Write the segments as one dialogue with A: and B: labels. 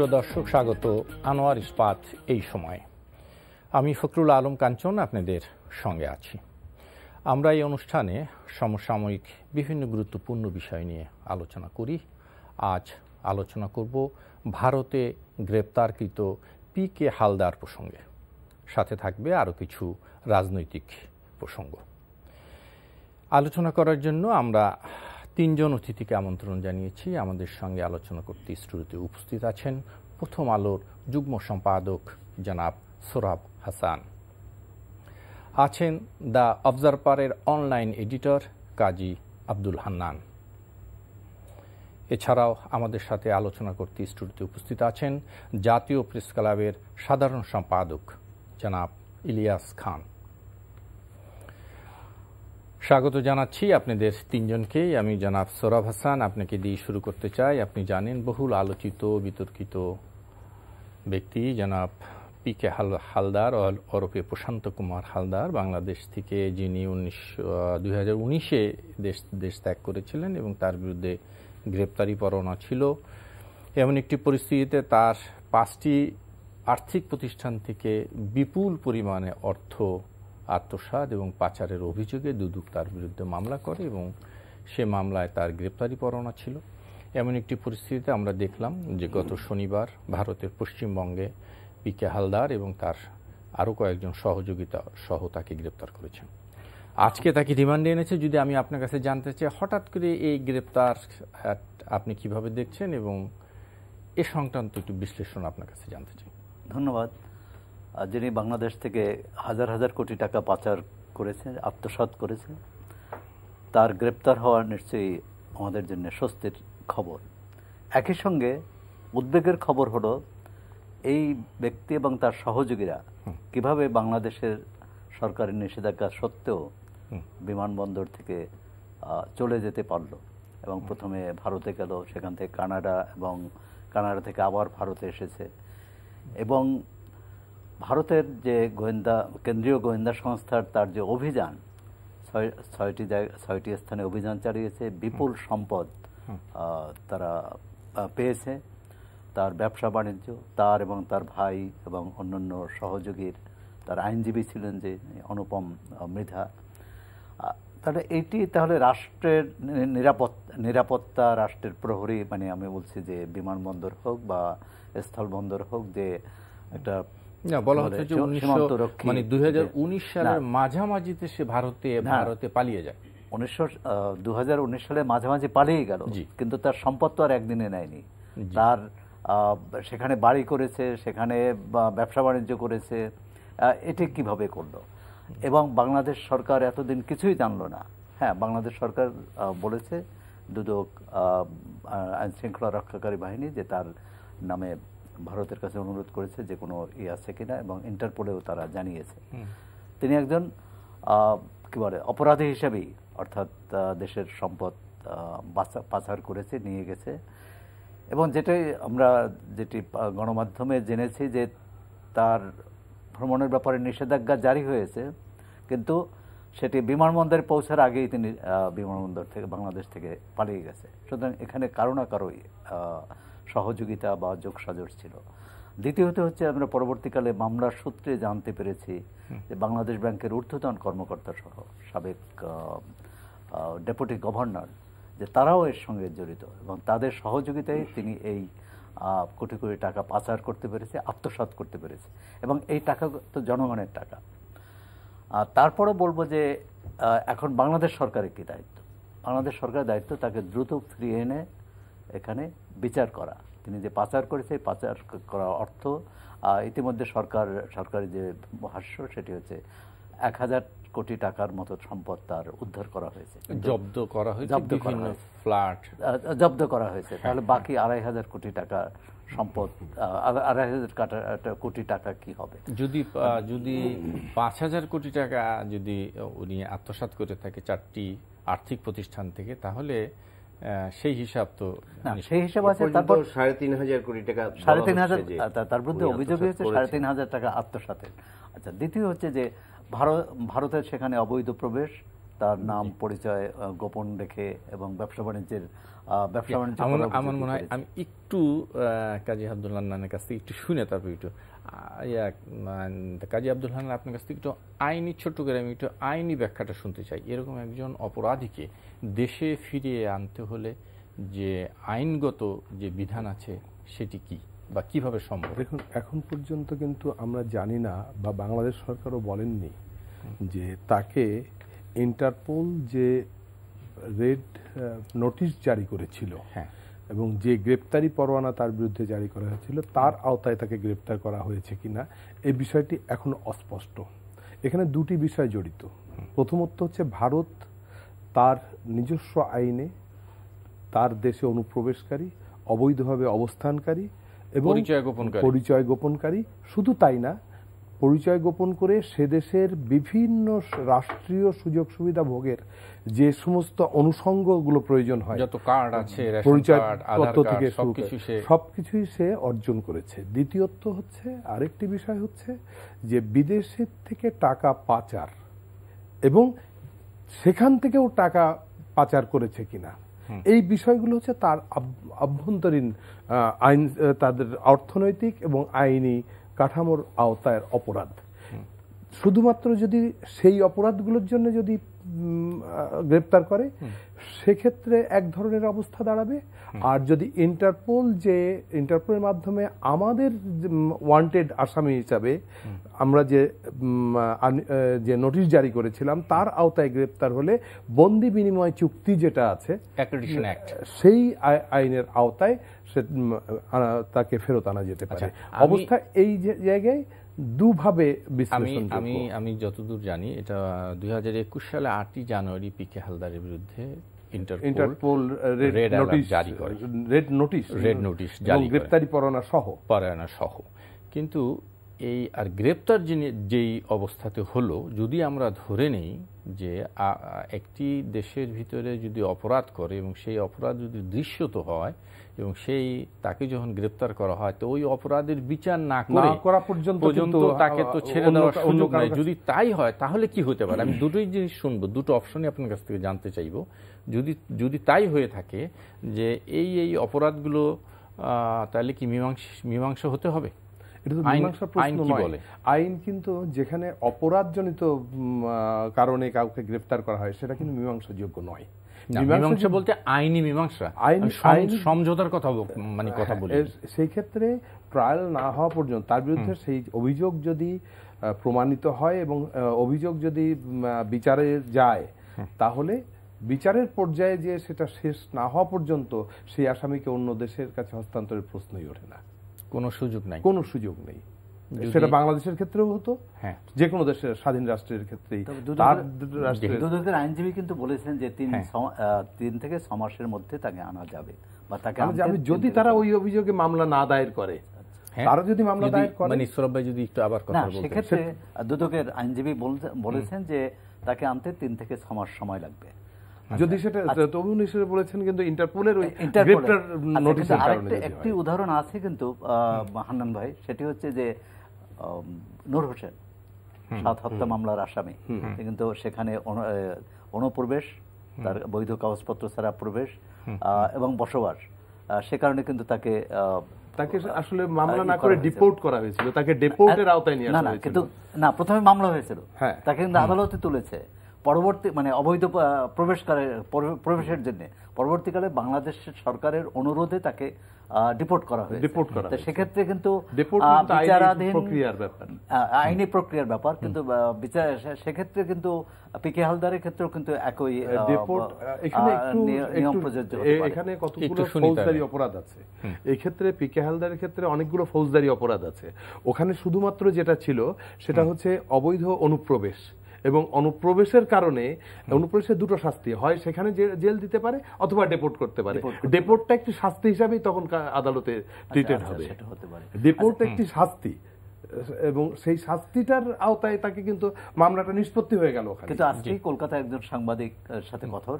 A: প্রিয় দর্শক স্বাগত আনোয়ার ইস্পাত এই সময় আমি ফখরুল আলম কাঞ্চন আপনাদের সঙ্গে আছি আমরা এই অনুষ্ঠানে সমসাময়িক বিভিন্ন গুরুত্বপূর্ণ বিষয় নিয়ে আলোচনা করি আজ আলোচনা করব ভারতে গ্রেপ্তারকৃত পি কে হালদার প্রসঙ্গে সাথে থাকবে আরও কিছু রাজনৈতিক প্রসঙ্গ আলোচনা করার জন্য আমরা তিনজন অতিথিকে আমন্ত্রণ জানিয়েছি আমাদের সঙ্গে আলোচনা করতে স্টুডিওতে উপস্থিত আছেন প্রথম আলোর যুগ্ম সম্পাদক জনাব সোরাব হাসান আছেন দ্য অবজারভারের অনলাইন এডিটর কাজী আব্দুল হান্নান এছাড়াও আমাদের সাথে আলোচনা করতে স্টুডিওতে উপস্থিত আছেন জাতীয় প্রেস ক্লাবের সাধারণ সম্পাদক জনাব ইলিয়াস খান স্বাগত জানাচ্ছি আপনাদের তিনজনকেই আমি জনাব সোরাব হাসান আপনাকে দিয়ে শুরু করতে চাই আপনি জানেন বহুল আলোচিত বিতর্কিত ব্যক্তি জানাব পি কে হাল হালদার ওরফে প্রশান্ত কুমার হালদার বাংলাদেশ থেকে যিনি উনিশশো দুই উনিশে দেশ দেশ ত্যাগ করেছিলেন এবং তার বিরুদ্ধে গ্রেপ্তারি পরোয়ানা ছিল এমন একটি পরিস্থিতিতে তার পাঁচটি আর্থিক প্রতিষ্ঠান থেকে বিপুল পরিমাণে অর্থ আত্মসাত এবং পাচারের অভিযোগে দুদুক তার বিরুদ্ধে মামলা করে এবং সে মামলায় তার গ্রেপ্তারি পরোয়ানা ছিল এমন একটি পরিস্থিতিতে আমরা দেখলাম যে গত শনিবার ভারতের পশ্চিমবঙ্গে পি কে হালদার এবং তার আরও কয়েকজন সহযোগিতা সহ তাকে গ্রেপ্তার করেছেন আজকে তাকে রিমান্ডে এনেছে যদি আমি আপনার কাছে জানতে চাই হঠাৎ করে এই গ্রেপ্তার আপনি কিভাবে দেখছেন এবং এ সংক্রান্ত একটু বিশ্লেষণ আপনার কাছে জানতে চাই
B: ধন্যবাদ যিনি বাংলাদেশ থেকে হাজার হাজার কোটি টাকা পাচার করেছেন আত্মসাত করেছেন তার গ্রেপ্তার হওয়া নিশ্চয়ই আমাদের জন্য স্বস্তির খবর একই সঙ্গে উদ্বেগের খবর হলো এই ব্যক্তি এবং তার সহযোগীরা কিভাবে বাংলাদেশের সরকারের নিষেধাজ্ঞা সত্ত্বেও বিমানবন্দর থেকে চলে যেতে পারলো এবং প্রথমে ভারতে গেল সেখান থেকে কানাডা এবং কানাডা থেকে আবার ভারতে এসেছে এবং ভারতের যে গোয়েন্দা কেন্দ্রীয় গোয়েন্দা সংস্থার তার যে অভিযান ছয় ছয়টি জায়গা ছয়টি স্থানে অভিযান চালিয়েছে বিপুল সম্পদ তারা পেয়েছে তার ব্যবসা বাণিজ্য তার এবং তার ভাই এবং অন্যান্য সহযোগীর তার আইনজীবী ছিলেন যে অনুপম মৃধা তাহলে এটি তাহলে রাষ্ট্রের নিরাপত্তা নিরাপত্তা রাষ্ট্রের প্রহরী মানে আমি বলছি যে বিমানবন্দর হোক বা স্থলবন্দর হোক যে একটা মানে তার সম্পদ তো আর একদিনে নেয়নি তার সেখানে বাড়ি করেছে সেখানে ব্যবসা বাণিজ্য করেছে এটি কিভাবে করলো এবং বাংলাদেশ সরকার এতদিন কিছুই জানলো না হ্যাঁ বাংলাদেশ সরকার বলেছে দুদক আইন শৃঙ্খলা রক্ষাকারী বাহিনী যে তার নামে ভারতের কাছে অনুরোধ করেছে যে কোনো ই আছে কিনা এবং ইন্টারপোলেও তারা জানিয়েছে তিনি একজন কি বলে অপরাধী হিসেবেই অর্থাৎ দেশের সম্পদ পাচার করেছে নিয়ে গেছে এবং যেটাই আমরা যেটি গণমাধ্যমে জেনেছি যে তার ভ্রমণের ব্যাপারে নিষেধাজ্ঞা জারি হয়েছে কিন্তু সেটি বিমানবন্দরে পৌঁছার আগেই তিনি বিমানবন্দর থেকে বাংলাদেশ থেকে পালিয়ে গেছে সুতরাং এখানে কারো না কারোই সহযোগিতা বা যোগসাজর ছিল দ্বিতীয়ত হচ্ছে আমরা পরবর্তীকালে মামলার সূত্রে জানতে পেরেছি যে বাংলাদেশ ব্যাংকের ঊর্ধ্বতন কর্মকর্তা সহ সাবেক ডেপুটি গভর্নর যে তারাও এর সঙ্গে জড়িত এবং তাদের সহযোগিতায় তিনি এই কোটি কোটি টাকা পাচার করতে পেরেছে আত্মসাত করতে পেরেছে এবং এই টাকা তো জনগণের টাকা তারপরও বলবো যে এখন বাংলাদেশ সরকারের কী দায়িত্ব বাংলাদেশ সরকারের দায়িত্ব তাকে দ্রুত ফিরিয়ে এনে এখানে বিচার করা তিনি যে পাচার করেছে পাচার করা অর্থ ইতিমধ্যে সরকার সরকারি যে ভাষ্য সেটি হচ্ছে এক হাজার কোটি টাকার মতো সম্পদ তার উদ্ধার করা হয়েছে জব্দ করা হয়েছে জব্দ করা ফ্ল্যাট জব্দ করা হয়েছে হ্যাঁ। তাহলে বাকি আড়াই হাজার কোটি
A: টাকা সম্পদ আড়াই হাজার কোটি টাকা কি হবে যদি যদি পাঁচ হাজার কোটি টাকা যদি উনি আত্মসাত করে থাকে চারটি আর্থিক প্রতিষ্ঠান থেকে তাহলে সেই হিসাব তো মানে সেই হিসাব আছে তারপর সাড়ে তিন হাজার কোটি টাকা সাড়ে তিন হাজার তার বিরুদ্ধে অভিযোগ হয়েছে সাড়ে তিন হাজার টাকা আত্মসাতের
B: আচ্ছা দ্বিতীয় হচ্ছে যে ভারত ভারতের সেখানে অবৈধ প্রবেশ তার নাম পরিচয়
A: গোপন রেখে এবং ব্যবসা বাণিজ্যের ব্যবসা বাণিজ্য আমার মনে হয় আমি একটু কাজী আব্দুল হান্নানের কাছ থেকে একটু শুনে তারপর একটু কাজী আব্দুল হান্নান আপনার কাছ থেকে একটু আইনি ছোট্ট করে আমি একটু আইনি ব্যাখ্যাটা শুনতে চাই এরকম একজন অপরাধীকে দেশে ফিরিয়ে আনতে হলে যে আইনগত যে বিধান আছে সেটি কি বা কিভাবে সম্ভব
C: দেখুন এখন পর্যন্ত কিন্তু আমরা জানি না বা বাংলাদেশ সরকারও বলেননি যে তাকে ইন্টারপোল যে রেড নোটিশ জারি করেছিল হ্যাঁ এবং যে গ্রেপ্তারি পরোয়ানা তার বিরুদ্ধে জারি করা হয়েছিল তার আওতায় তাকে গ্রেপ্তার করা হয়েছে কিনা এই বিষয়টি এখন অস্পষ্ট এখানে দুটি বিষয় জড়িত প্রথমত হচ্ছে ভারত তার নিজস্ব আইনে তার দেশে অনুপ্রবেশকারী অবৈধভাবে অবস্থানকারী এবং পরিচয় গোপনকারী শুধু তাই না পরিচয় গোপন করে সে দেশের বিভিন্ন রাষ্ট্রীয় সুযোগ সুবিধা ভোগের যে সমস্ত অনুষঙ্গগুলো প্রয়োজন হয়
A: যত কার্ড আছে পরিচয় থেকে
C: সবকিছুই সে অর্জন করেছে দ্বিতীয়ত হচ্ছে আরেকটি বিষয় হচ্ছে যে বিদেশের থেকে টাকা পাচার এবং সেখান থেকেও টাকা পাচার করেছে কিনা এই বিষয়গুলো হচ্ছে তার আভ্যন্তরীণ আইন তাদের অর্থনৈতিক এবং আইনি কাঠামোর আওতায় অপরাধ শুধুমাত্র যদি সেই অপরাধগুলোর জন্য যদি গ্রেপ্তার করে সেক্ষেত্রে এক ধরনের অবস্থা দাঁড়াবে আর যদি ইন্টারপোল যে ইন্টারপোলের মাধ্যমে আমাদের ওয়ান্টেড আসামি হিসাবে আমরা যে যে নোটিশ জারি করেছিলাম তার আওতায় গ্রেপ্তার হলে বন্দি বিনিময় চুক্তি যেটা আছে সেই আইনের আওতায় সে তাকে ফেরত আনা যেতে পারে আচ্ছা, অবস্থা এই জায়গায় দুভাবে আমি আমি
A: আমি যতদূর জানি এটা দুই সালে আটই জানুয়ারি পি কে হালদারের বিরুদ্ধে ইন্টারপোল রেড নোটিশ জারি করে রেড নোটিশ রেড নোটিশ জারি গ্রেপ্তারি পরানা সহ পরায়না সহ কিন্তু এই আর গ্রেপ্তার যিনি যেই অবস্থাতে হলো যদি আমরা ধরে নেই যে একটি দেশের ভিতরে যদি অপরাধ করে এবং সেই অপরাধ যদি দৃশ্যত হয় এবং সেই তাকে যখন গ্রেপ্তার করা হয় তো ওই অপরাধের বিচার না করা পর্যন্ত তাকে তো ছেড়ে দেওয়ার সুযোগ নাই যদি তাই হয় তাহলে কি হতে পারে আমি দুটোই জিনিস শুনবো দুটো অপশনই আপনার কাছ থেকে জানতে চাইব যদি যদি তাই হয়ে থাকে যে এই এই অপরাধগুলো তাহলে কি মীমাংস মীমাংসা হতে হবে আইন কিন্তু
C: যেখানে অপরাধজনিত কারণে কাউকে গ্রেফতার করা হয় সেটা কিন্তু মীমাংসাযোগ্য
A: নয় মীমাংসা বলতে আইনি মীমাংসা আইন সমঝোতার কথা মানে কথা হ্যাঁ, বলি
C: সেই ক্ষেত্রে ট্রায়াল না হওয়া পর্যন্ত তার বিরুদ্ধে সেই অভিযোগ যদি প্রমাণিত হয় এবং অভিযোগ যদি বিচারে যায় তাহলে বিচারের পর্যায়ে যে সেটা শেষ না হওয়া পর্যন্ত সেই আসামিকে অন্য দেশের কাছে হস্তান্তরের প্রশ্নই ওঠে না কোনো সুযোগ নাই কোনো সুযোগ নেই সেটা বাংলাদেশের ক্ষেত্রেও হতো হ্যাঁ যে কোনো দেশের স্বাধীন রাষ্ট্রের ক্ষেত্রেই
B: দুদকের আইনজীবী কিন্তু বলেছেন যে তিন হ্যাঁ। তিন থেকে ছ মাসের মধ্যে তাকে আনা যাবে বা তাকে আমি যদি
C: তারা ওই অভিযোগে
B: মামলা না দায়ের করে হ্যাঁ। তারা যদি মামলা দায়ের করে মানে সৌরভ ভাই যদি একটু আবার কথা বলতেন সেক্ষেত্রে দুদকের আইনজীবী বলেছেন যে তাকে আনতে তিন থেকে ছ মাস সময় লাগবে আচ্ছা। যদি সেটা আচ্ছা।
C: তরুণ হিসেবে বলেছেন কিন্তু ইন্টারপোলের ওই গ্রেপ্তার আচ্ছা, নোটিশের কারণে একটি
B: উদাহরণ আছে কিন্তু হান্নান ভাই সেটি হচ্ছে যে নূর হোসেন সাত হত্যা মামলার আসামি কিন্তু সেখানে অনুপ্রবেশ তার বৈধ কাগজপত্র ছাড়া প্রবেশ এবং বসবাস সে কারণে কিন্তু তাকে তাকে আসলে মামলা না করে ডিপোর্ট
C: করা হয়েছিল তাকে ডিপোর্টের আওতায় নিয়ে আসা হয়েছিল না কিন্তু না
B: প্রথমে মামলা হয়েছিল হ্যাঁ। তাকে কিন্তু আদালতে তুলেছে পরবর্তী মানে অবৈধ প্রবেশকারে প্রবেশের জন্য পরবর্তীকালে বাংলাদেশের সরকারের অনুরোধে তাকে ডিপোর্ট করা হয়েছে ডিপোর্ট করা সেক্ষেত্রে কিন্তু মানে বিচারাধীন প্রক্রিয়ার ব্যাপার আইনি প্রক্রিয়ার ব্যাপার কিন্তু বিচার সেক্ষেত্রে কিন্তু পিকে হালদারের ক্ষেত্রে কিন্তু একই ডিপোর্ট এখানে একটু নিয়ম প্রযোজ্য এখানে কতগুলো ফৌজদারি
C: অপরাধ আছে এই ক্ষেত্রে পিকে হালদারের ক্ষেত্রে অনেকগুলো ফৌজদারি অপরাধ আছে ওখানে শুধুমাত্র যেটা ছিল সেটা হচ্ছে অবৈধ অনুপ্রবেশ এবং অনুপ্রবেশের কারণে অনুপ্রবেশের দুটো শাস্তি হয় সেখানে জেল দিতে পারে অথবা ডেপোর্ট করতে পারে ডেপোর্টটা একটি শাস্তি হিসাবেই তখন আদালতে ট্রিটেড আচ্ছা, আচ্ছা, হবে ডেপোর্ট আচ্ছা, একটি শাস্তি এবং সেই শাস্তিটার আওতায় তাকে কিন্তু মামলাটা নিষ্পত্তি হয়ে গেল কিন্তু আজকেই
B: কলকাতায় একজন সাংবাদিক সাথে কথা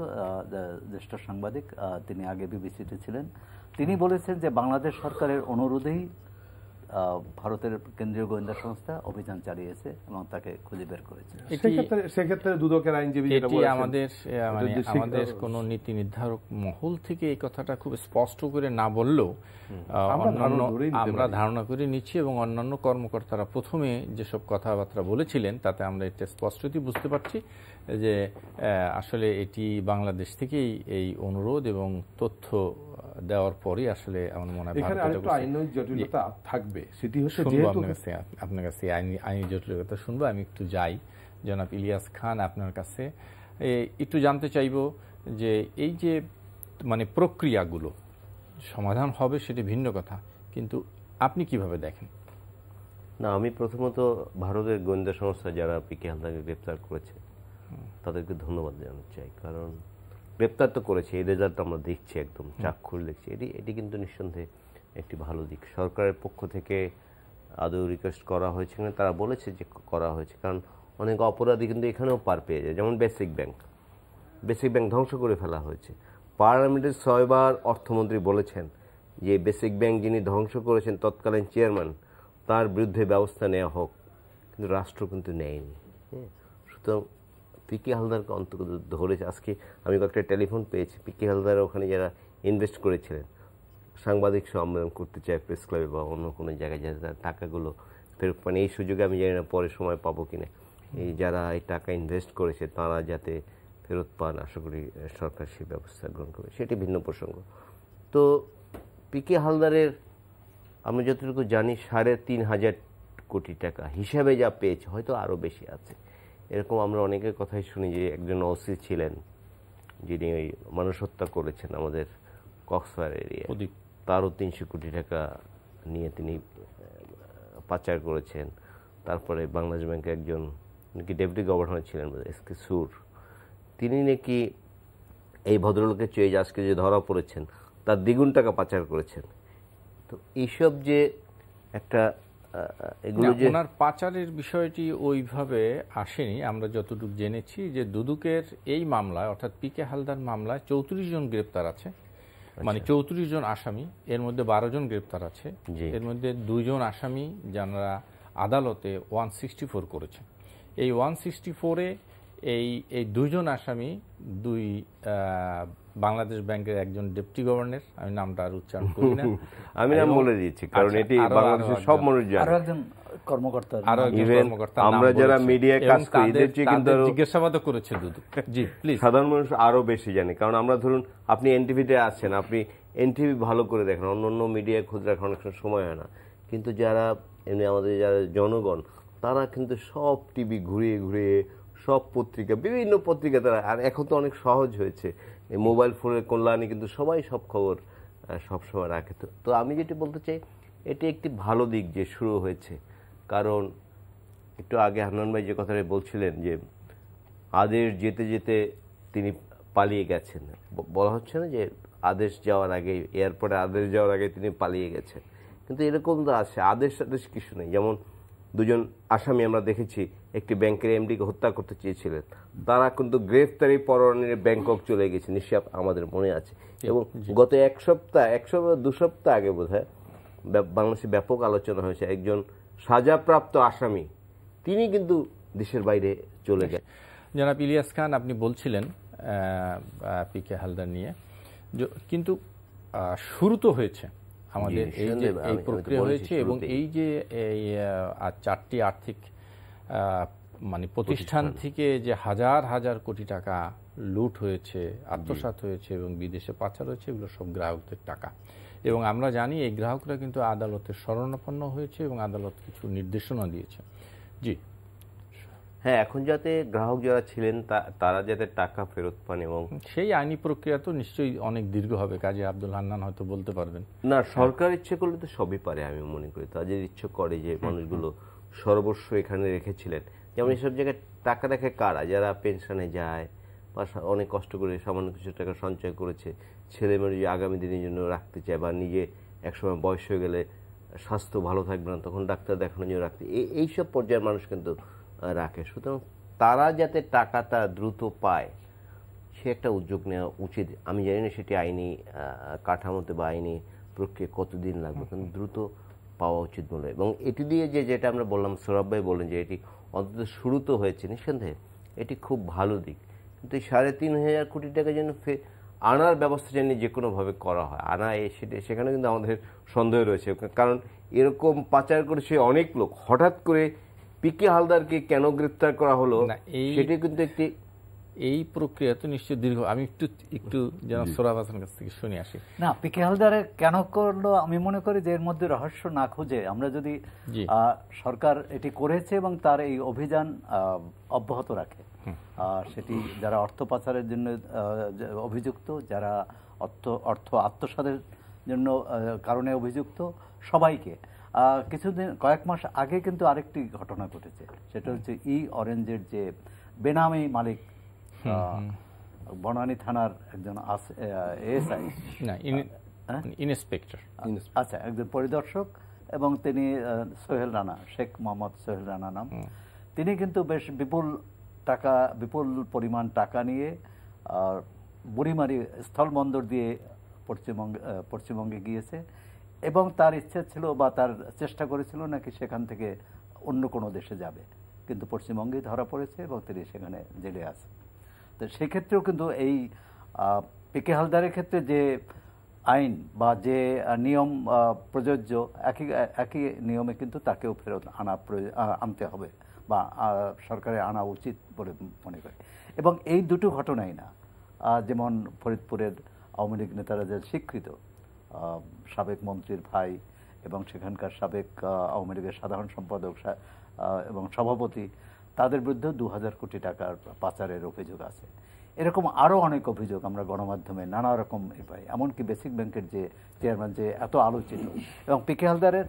B: জ্যেষ্ঠ সাংবাদিক তিনি আগে বিবিসিতে ছিলেন তিনি বলেছেন যে বাংলাদেশ সরকারের অনুরোধেই ভারতের কেন্দ্রীয় গোয়েন্দা সংস্থা অভিযান চালিয়েছে এবং তাকে খুঁজে বের
A: করেছে
C: সেক্ষেত্রে দুদকের আইনজীবী আমাদের মানে আমাদের
A: কোন নীতি নির্ধারক মহল থেকে এই কথাটা খুব স্পষ্ট করে না বললেও আমরা ধারণা করে নিচ্ছি এবং অন্যান্য কর্মকর্তারা প্রথমে যেসব কথাবার্তা বলেছিলেন তাতে আমরা এটা স্পষ্টতই বুঝতে পারছি যে আসলে এটি বাংলাদেশ থেকেই এই অনুরোধ এবং তথ্য দেওয়ার পরই আসলে আমার মনে হয় এখানে জটিলতা থাকবে সেটি হচ্ছে যেহেতু আপনার কাছে আইনি জটিলতা শুনবো আমি একটু যাই জনাব ইলিয়াস খান আপনার কাছে একটু জানতে চাইব যে এই যে মানে প্রক্রিয়াগুলো সমাধান হবে সেটি ভিন্ন কথা কিন্তু আপনি কিভাবে দেখেন না আমি প্রথমত ভারতের গোয়েন্দা
D: সংস্থা যারা পি কে হালদাকে গ্রেপ্তার করেছে তাদেরকে ধন্যবাদ জানাতে চাই কারণ গ্রেপ্তার তো করেছে এই রেজাল্ট আমরা দেখছি একদম চাক্ষুর দেখছি এটি এটি কিন্তু নিঃসন্দেহে একটি ভালো দিক সরকারের পক্ষ থেকে আদৌ রিকোয়েস্ট করা হয়েছে কিনা তারা বলেছে যে করা হয়েছে কারণ অনেক অপরাধী কিন্তু এখানেও পার পেয়ে যায় যেমন বেসিক ব্যাংক বেসিক ব্যাংক ধ্বংস করে ফেলা হয়েছে পার্লামেন্টের ছয়বার অর্থমন্ত্রী বলেছেন যে বেসিক ব্যাংক যিনি ধ্বংস করেছেন তৎকালীন চেয়ারম্যান তার বিরুদ্ধে ব্যবস্থা নেওয়া হোক কিন্তু রাষ্ট্র কিন্তু নেয়নি হ্যাঁ সুতরাং পিকে হালদারকে অন্তত ধরেছে আজকে আমি কয়েকটা টেলিফোন পেয়েছি পিকে হালদার ওখানে যারা ইনভেস্ট করেছিলেন সাংবাদিক সম্মেলন করতে চায় প্রেস ক্লাবে বা অন্য কোনো জায়গায় তার টাকাগুলো ফেরত মানে এই সুযোগে আমি জানি না পরে সময় পাবো কি না এই যারা এই টাকা ইনভেস্ট করেছে তারা যাতে ফেরত পান আশা করি সরকার সেই ব্যবস্থা গ্রহণ করবে সেটি ভিন্ন প্রসঙ্গ তো পিকে হালদারের আমরা যতটুকু জানি সাড়ে তিন হাজার কোটি টাকা হিসাবে যা পেয়েছে হয়তো আরও বেশি আছে এরকম আমরা অনেকের কথাই শুনি যে একজন ওসি ছিলেন যিনি ওই মানুষ হত্যা করেছেন আমাদের কক্সবাজার এরিয়া তারও তিনশো কোটি টাকা নিয়ে তিনি পাচার করেছেন তারপরে বাংলাদেশ ব্যাংকে একজন নাকি ডেপুটি গভর্নর ছিলেন এস কে সুর তিনি নাকি এই ভদ্রলোকের চেয়ে আজকে যে ধরা পড়েছেন তার দ্বিগুণ টাকা পাচার করেছেন
A: তো এইসব যে
D: একটা এগুলো যে ওনার
A: পাচারের বিষয়টি ওইভাবে আসেনি আমরা যতটুকু জেনেছি যে দুদুকের এই মামলায় অর্থাৎ পি কে হালদার মামলায় চৌত্রিশ জন গ্রেপ্তার আছে আচ্ছা। মানে চৌত্রিশ জন আসামি এর মধ্যে বারো জন গ্রেপ্তার আছে এর মধ্যে দুইজন আসামি যারা আদালতে ওয়ান সিক্সটি ফোর করেছে এই ওয়ান সিক্সটি ফোরে এই এই দুজন আসামি দুই বাংলাদেশ ব্যাংকের একজন ডেপুটি গভর্নর আমি নামটা আর উচ্চারণ করি না আমি নাম বলে দিচ্ছি কারণ আচ্ছা, এটি বাংলাদেশের সব মানুষ জানে আরো
B: একজন কর্মকর্তা
A: আরো কর্মকর্তা আমরা
D: যারা মিডিয়ায় কাজ করি এদের কিন্তু জিজ্ঞাসাবাদ করেছে দুদু জি প্লিজ সাধারণ মানুষ আরো বেশি জানে কারণ আমরা ধরুন আপনি এনটিভিতে আছেন আপনি এনটিভি ভালো করে দেখেন অন্য অন্য মিডিয়ায় খোঁজ রাখার অনেক সময় হয় না কিন্তু যারা এমনি আমাদের যারা জনগণ তারা কিন্তু সব টিভি ঘুরিয়ে ঘুরিয়ে সব পত্রিকা বিভিন্ন পত্রিকা তারা আর এখন তো অনেক সহজ হয়েছে এই মোবাইল ফোনের কল্যাণে কিন্তু সবাই সব খবর সবসময় রাখে তো তো আমি যেটি বলতে চাই এটি একটি ভালো দিক যে শুরু হয়েছে কারণ একটু আগে হানন ভাই যে কথাটা বলছিলেন যে আদেশ যেতে যেতে তিনি পালিয়ে গেছেন বলা হচ্ছে না যে আদেশ যাওয়ার আগে এয়ারপোর্টে আদেশ যাওয়ার আগে তিনি পালিয়ে গেছেন কিন্তু এরকম তো আছে আদেশ আদেশ কিছু নেই যেমন দুজন আসামি আমরা দেখেছি একটি ব্যাংকের এমডিকে হত্যা করতে চেয়েছিলেন তারা কিন্তু গ্রেফতারি পরে ব্যাংকক চলে গেছে নিঃশাপ আমাদের মনে আছে এবং গত এক সপ্তাহ এক সপ্তাহ দু সপ্তাহ আগে বোধ হয় বাংলাদেশে ব্যাপক আলোচনা হয়েছে একজন সাজাপ্রাপ্ত আসামি তিনি কিন্তু দেশের বাইরে চলে যায়
A: জনাব ইলিয়াস খান আপনি বলছিলেন পি কে হালদার নিয়ে কিন্তু শুরু তো হয়েছে আমাদের এই যে এই প্রক্রিয়া হয়েছে এবং এই যে এই চারটি আর্থিক মানে প্রতিষ্ঠান থেকে যে হাজার হাজার কোটি টাকা লুট হয়েছে আত্মসাত হয়েছে এবং বিদেশে পাচার হয়েছে এগুলো সব গ্রাহকদের টাকা এবং আমরা জানি এই গ্রাহকরা কিন্তু আদালতের শরণাপন্ন হয়েছে এবং আদালত কিছু নির্দেশনা দিয়েছে জি
D: হ্যাঁ এখন যাতে গ্রাহক যারা ছিলেন তারা যাতে টাকা ফেরত পান এবং
A: সেই আইনি প্রক্রিয়া তো নিশ্চয়ই অনেক দীর্ঘ হবে কাজে আব্দুল হান্নান হয়তো বলতে পারবেন না সরকার ইচ্ছে
D: করলে তো সবই পারে আমি মনে করি তাদের ইচ্ছে করে যে মানুষগুলো সর্বস্ব এখানে রেখেছিলেন যেমন এসব জায়গায় টাকা দেখে কারা যারা পেনশনে যায় বা অনেক কষ্ট করে সামান্য কিছু টাকা সঞ্চয় করেছে ছেলে মেয়ে আগামী দিনের জন্য রাখতে চায় বা নিজে একসময় বয়স হয়ে গেলে স্বাস্থ্য ভালো থাকবে না তখন ডাক্তার দেখানোর জন্য রাখতে এইসব পর্যায়ের মানুষ কিন্তু রাখে সুতরাং তারা যাতে টাকাটা দ্রুত পায় সে একটা উদ্যোগ নেওয়া উচিত আমি জানি না সেটি আইনি কাঠামোতে বা আইনি প্রক্রিয়া কতদিন লাগবে কিন্তু দ্রুত পাওয়া উচিত বলে এবং এটি দিয়ে যে যেটা আমরা বললাম সৌরভ ভাই বললেন যে এটি অন্তত শুরু তো হয়েছে নিঃসন্দেহে এটি খুব ভালো দিক কিন্তু এই সাড়ে তিন হাজার কোটি টাকা যেন ফে আনার ব্যবস্থা যেন যে কোনোভাবে করা হয় আনা সেটা সেখানে কিন্তু আমাদের সন্দেহ রয়েছে কারণ এরকম পাচার করে সে অনেক লোক হঠাৎ করে পিকে হালদারকে
A: কেন গ্রেপ্তার করা হলো সেটি কিন্তু একটি এই প্রক্রিয়া তো নিশ্চয় দীর্ঘ আমি একটু একটু যেন সোরাব হাসান কাছ থেকে শুনে আসি
B: না পিকে হালদারে কেন করলো আমি মনে করি যে এর মধ্যে রহস্য না খুঁজে আমরা যদি সরকার এটি করেছে এবং তার এই অভিযান অব্যাহত রাখে সেটি যারা অর্থ পাচারের জন্য অভিযুক্ত যারা অর্থ অর্থ আত্মসাদের জন্য কারণে অভিযুক্ত সবাইকে কিছুদিন কয়েক মাস আগে কিন্তু আরেকটি ঘটনা ঘটেছে সেটা হচ্ছে ই অরেঞ্জের যে বেনামি মালিক বনানী থানার একজন এএসআই ইন্সপেক্টর আচ্ছা একজন পরিদর্শক এবং তিনি সোহেল রানা শেখ মোহাম্মদ সোহেল রানা নাম তিনি কিন্তু বেশ বিপুল টাকা বিপুল পরিমাণ টাকা নিয়ে বুড়িমারি স্থলবন্দর দিয়ে পশ্চিমবঙ্গে পশ্চিমবঙ্গে গিয়েছে এবং তার ইচ্ছে ছিল বা তার চেষ্টা করেছিল নাকি সেখান থেকে অন্য কোনো দেশে যাবে কিন্তু পশ্চিমবঙ্গেই ধরা পড়েছে এবং তিনি সেখানে জেলে আছে তো সেক্ষেত্রেও কিন্তু এই পিকে হালদারের ক্ষেত্রে যে আইন বা যে নিয়ম প্রযোজ্য একই একই নিয়মে কিন্তু তাকেও ফেরত আনা আনতে হবে বা সরকারে আনা উচিত বলে মনে করে এবং এই দুটো ঘটনাই না যেমন ফরিদপুরের আওয়ামী লীগ নেতারা যে স্বীকৃত সাবেক মন্ত্রীর ভাই এবং সেখানকার সাবেক আওয়ামী লীগের সাধারণ সম্পাদক এবং সভাপতি তাদের বিরুদ্ধেও দু কোটি টাকার পাচারের অভিযোগ আছে এরকম আরও অনেক অভিযোগ আমরা গণমাধ্যমে নানা রকম পাই এমনকি বেসিক ব্যাংকের যে চেয়ারম্যান যে এত আলোচিত এবং পিকে হালদারের